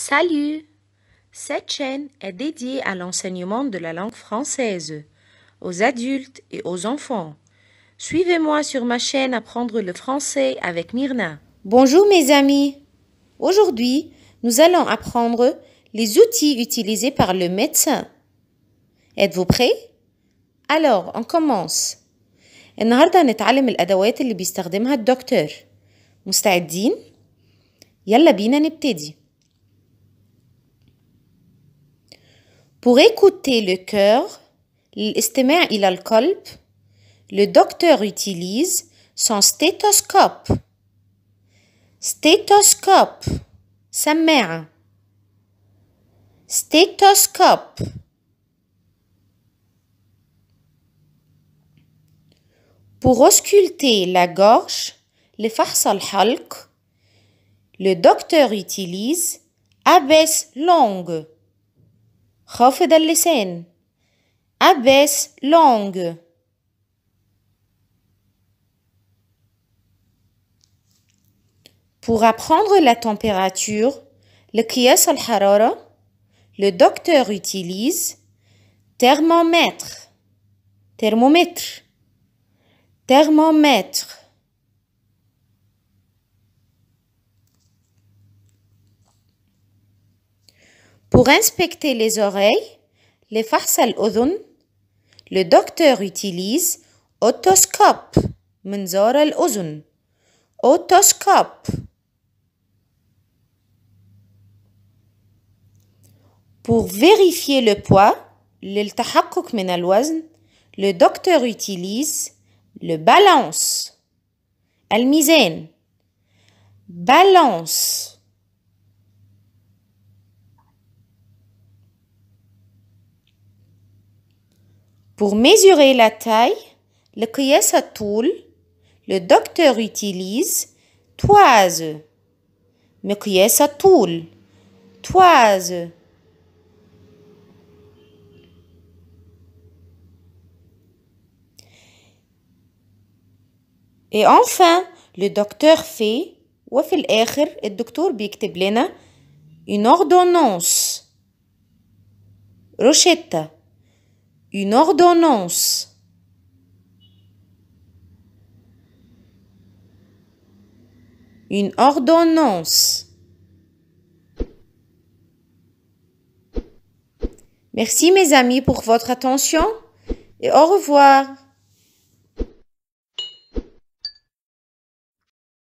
Salut Cette chaîne est dédiée à l'enseignement de la langue française, aux adultes et aux enfants. Suivez-moi sur ma chaîne Apprendre le français avec Myrna. Bonjour mes amis Aujourd'hui, nous allons apprendre les outils utilisés par le médecin. Êtes-vous prêts Alors, on commence. الأدوات اللي بيستخدمها الدكتور مستعدين؟ يلا بينا نبتدي Pour écouter le cœur, le docteur utilise son stéthoscope. Stéthoscope. Sa mère. Stéthoscope. Pour ausculter la gorge, le farsal le docteur utilise abaisse longue. خافض اللسان abaisse Pour apprendre la température, le kias al le docteur utilise thermomètre, thermomètre, thermomètre. Pour inspecter les oreilles, les le docteur utilise otoscope. Pour vérifier le poids, le docteur utilise le balance. Balance. Pour mesurer la taille, le à tool, le docteur utilise toise. à الطول toise Et enfin, le docteur fait وفي le docteur docteur لنا une ordonnance Rochette une ordonnance. Une ordonnance. Merci mes amis pour votre attention et au revoir.